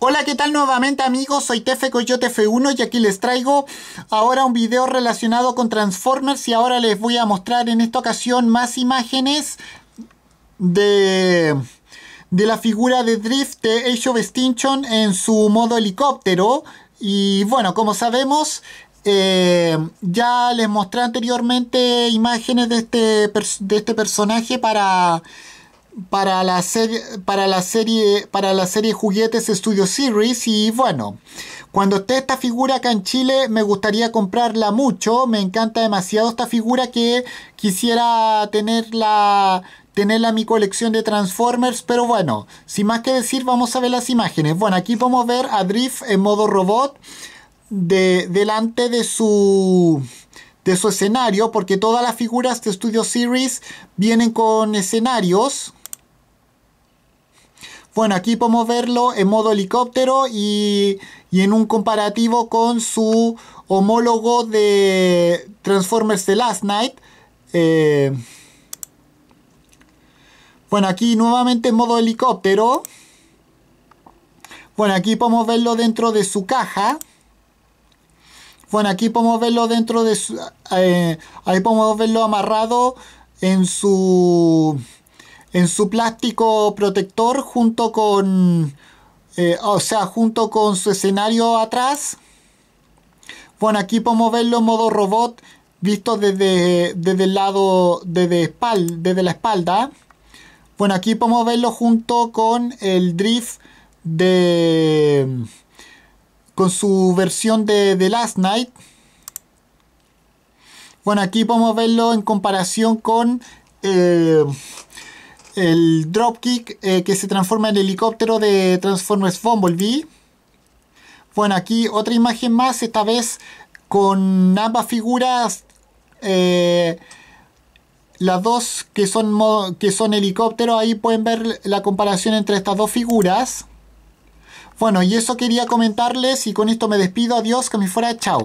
Hola, ¿qué tal nuevamente amigos? Soy Tefe F1 y aquí les traigo ahora un video relacionado con Transformers y ahora les voy a mostrar en esta ocasión más imágenes de, la figura de Drift de Age of Extinction en su modo helicóptero y bueno, como sabemos eh, ya les mostré anteriormente imágenes de este, de este personaje para para la serie para la serie para la serie juguetes Studio Series y bueno cuando esté esta figura acá en Chile me gustaría comprarla mucho me encanta demasiado esta figura que quisiera tenerla tenerla en mi colección de Transformers pero bueno sin más que decir vamos a ver las imágenes bueno aquí vamos a ver a Drift en modo robot de, delante de su de su escenario porque todas las figuras de Studio Series vienen con escenarios bueno, aquí podemos verlo en modo helicóptero y, en un comparativo con su homólogo de Transformers The Last Night. Eh, bueno, aquí nuevamente en modo helicóptero. Bueno, aquí podemos verlo dentro de su caja. Bueno, aquí podemos verlo dentro de su... Eh, ahí podemos verlo amarrado en su en su plástico protector junto con, eh, o sea, junto con su escenario atrás. Bueno, aquí podemos verlo en modo robot visto desde, el lado, desde, desde la espalda. Bueno, aquí podemos verlo junto con el drift de... con su versión de, Last Night. Bueno, aquí podemos verlo en comparación con... Eh, el dropkick eh, que se transforma en helicóptero de Transformers Bumblebee. Bueno, aquí otra imagen más, esta vez con ambas figuras, eh, las dos que son, que son helicópteros, ahí pueden ver la comparación entre estas dos figuras. Bueno, y eso quería comentarles y con esto me despido, adiós, que me fuera, chao.